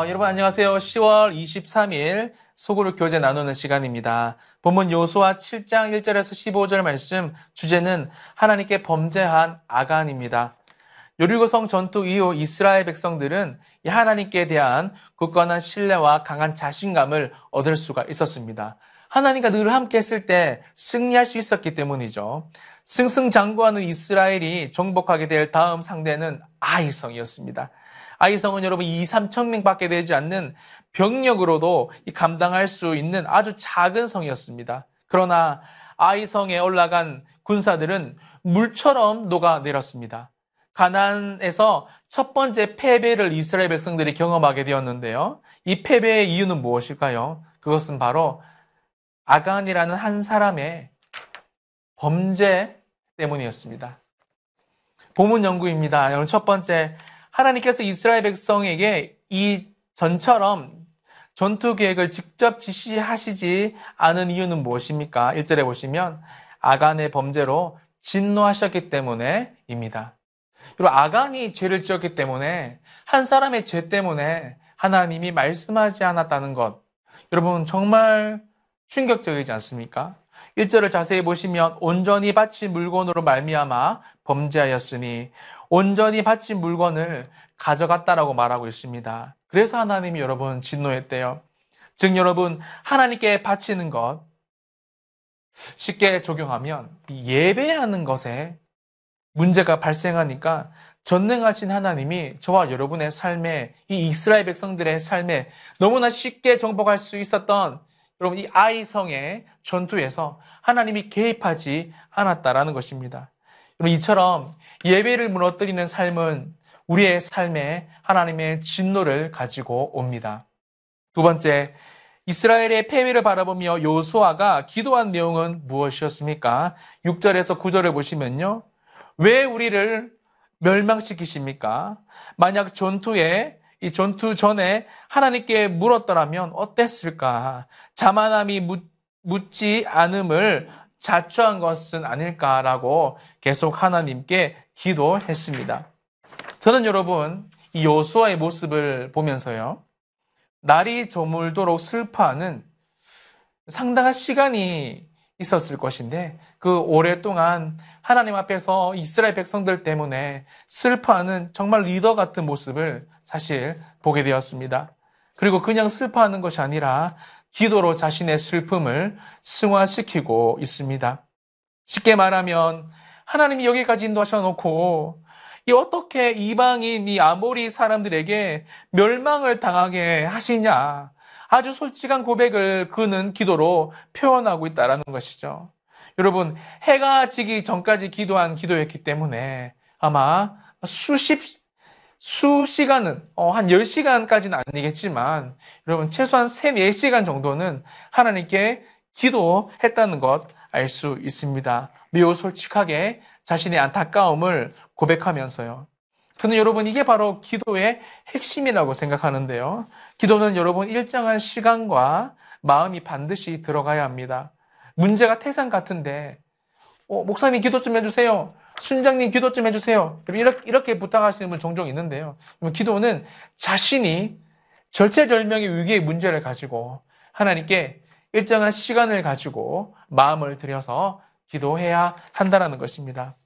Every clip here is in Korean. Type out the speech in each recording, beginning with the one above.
어, 여러분 안녕하세요. 10월 23일 소그룹 교재 나누는 시간입니다. 본문 요수와 7장 1절에서 15절 말씀 주제는 하나님께 범죄한 아간입니다. 요리고성 전투 이후 이스라엘 백성들은 이 하나님께 대한 굳건한 신뢰와 강한 자신감을 얻을 수가 있었습니다. 하나님과 늘 함께 했을 때 승리할 수 있었기 때문이죠. 승승장구하는 이스라엘이 정복하게 될 다음 상대는 아이성이었습니다. 아이성은 여러분 2, 3천 명밖에 되지 않는 병력으로도 감당할 수 있는 아주 작은 성이었습니다. 그러나 아이성에 올라간 군사들은 물처럼 녹아내렸습니다. 가난에서 첫 번째 패배를 이스라엘 백성들이 경험하게 되었는데요. 이 패배의 이유는 무엇일까요? 그것은 바로 아간이라는 한 사람의 범죄 때문이었습니다. 보문 연구입니다. 여러분 첫 번째 하나님께서 이스라엘 백성에게 이 전처럼 전투 계획을 직접 지시하시지 않은 이유는 무엇입니까? 1절에 보시면 아간의 범죄로 진노하셨기 때문에입니다. 그리고 아간이 죄를 지었기 때문에 한 사람의 죄 때문에 하나님이 말씀하지 않았다는 것. 여러분 정말 충격적이지 않습니까? 1절을 자세히 보시면 온전히 바친 물건으로 말미암아 범죄하였으니 온전히 바친 물건을 가져갔다라고 말하고 있습니다. 그래서 하나님이 여러분 진노했대요. 즉 여러분 하나님께 바치는 것 쉽게 적용하면 예배하는 것에 문제가 발생하니까 전능하신 하나님이 저와 여러분의 삶에 이 이스라엘 백성들의 삶에 너무나 쉽게 정복할 수 있었던 여러분 이 아이성의 전투에서 하나님이 개입하지 않았다라는 것입니다. 여러분 이처럼 예배를 무너뜨리는 삶은 우리의 삶에 하나님의 진노를 가지고 옵니다. 두 번째, 이스라엘의 패배를 바라보며 요수아가 기도한 내용은 무엇이었습니까? 6절에서 9절을 보시면요. 왜 우리를 멸망시키십니까? 만약 전투에 이 전투 전에 하나님께 물었더라면 어땠을까? 자만함이 묻, 묻지 않음을 자초한 것은 아닐까라고 계속 하나님께 기도했습니다. 저는 여러분 이여수아의 모습을 보면서요. 날이 저물도록 슬퍼하는 상당한 시간이 있었을 것인데 그 오랫동안 하나님 앞에서 이스라엘 백성들 때문에 슬퍼하는 정말 리더 같은 모습을 사실 보게 되었습니다. 그리고 그냥 슬퍼하는 것이 아니라 기도로 자신의 슬픔을 승화시키고 있습니다. 쉽게 말하면 하나님이 여기까지 인도하셔 놓고 이 어떻게 이방인 이 아모리 사람들에게 멸망을 당하게 하시냐 아주 솔직한 고백을 그는 기도로 표현하고 있다라는 것이죠. 여러분 해가 지기 전까지 기도한 기도였기 때문에 아마 수십 수시간은 어, 한 10시간까지는 아니겠지만 여러분 최소한 3, 4시간 정도는 하나님께 기도했다는 것 알 수 있습니다. 매우 솔직하게 자신의 안타까움을 고백하면서요. 저는 여러분 이게 바로 기도의 핵심이라고 생각하는데요. 기도는 여러분 일정한 시간과 마음이 반드시 들어가야 합니다. 문제가 태산 같은데 어, 목사님 기도 좀 해주세요. 순장님 기도 좀 해주세요. 이렇게, 이렇게 부탁하시는 분 종종 있는데요. 기도는 자신이 절체절명의 위기의 문제를 가지고 하나님께 일정한 시간을 가지고 마음을 들여서 기도해야 한다는 것입니다.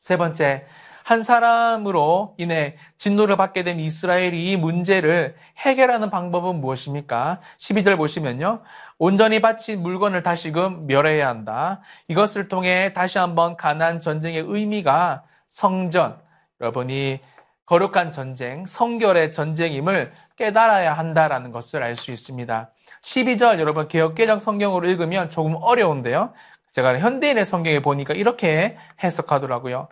세 번째, 한 사람으로 인해 진노를 받게 된 이스라엘이 이 문제를 해결하는 방법은 무엇입니까? 12절 보시면요. 온전히 바친 물건을 다시금 멸해야 한다. 이것을 통해 다시 한번 가난 전쟁의 의미가 성전, 여러분이 거룩한 전쟁, 성결의 전쟁임을 깨달아야 한다라는 것을 알 수 있습니다. 12절 여러분 개혁개정 성경으로 읽으면 조금 어려운데요. 제가 현대인의 성경에 보니까 이렇게 해석하더라고요.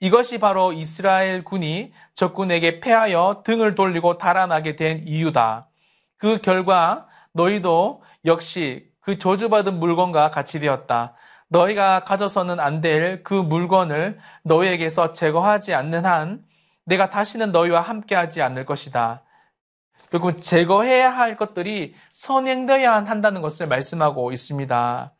이것이 바로 이스라엘 군이 적군에게 패하여 등을 돌리고 달아나게 된 이유다. 그 결과 너희도 역시 그 저주받은 물건과 같이 되었다. 너희가 가져서는 안 될 그 물건을 너희에게서 제거하지 않는 한 내가 다시는 너희와 함께하지 않을 것이다. 결국 제거해야 할 것들이 선행되어야 한다는 것을 말씀하고 있습니다.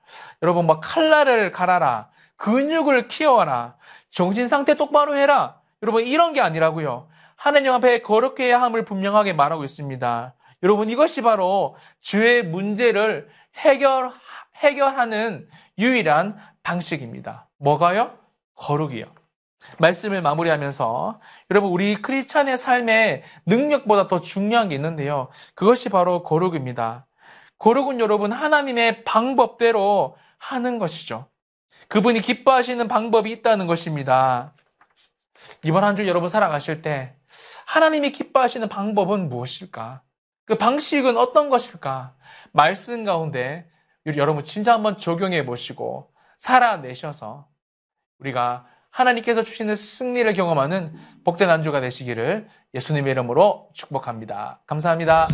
여러분, 뭐 칼날을 갈아라, 근육을 키워라, 정신 상태 똑바로 해라. 여러분 이런 게 아니라고요. 하나님 앞에 거룩해야 함을 분명하게 말하고 있습니다. 여러분 이것이 바로 죄의 문제를 해결 해결하는 유일한 방식입니다. 뭐가요? 거룩이요. 말씀을 마무리하면서 여러분 우리 크리스천의 삶에 능력보다 더 중요한 게 있는데요. 그것이 바로 거룩입니다. 거룩은 여러분 하나님의 방법대로 하는 것이죠. 그분이 기뻐하시는 방법이 있다는 것입니다. 이번 한주 여러분 살아가실 때 하나님이 기뻐하시는 방법은 무엇일까? 그 방식은 어떤 것일까? 말씀 가운데 여러분 진짜 한번 적용해 보시고 살아내셔서 우리가 하나님께서 주시는 승리를 경험하는 복된 안주가 되시기를 예수님의 이름으로 축복합니다. 감사합니다.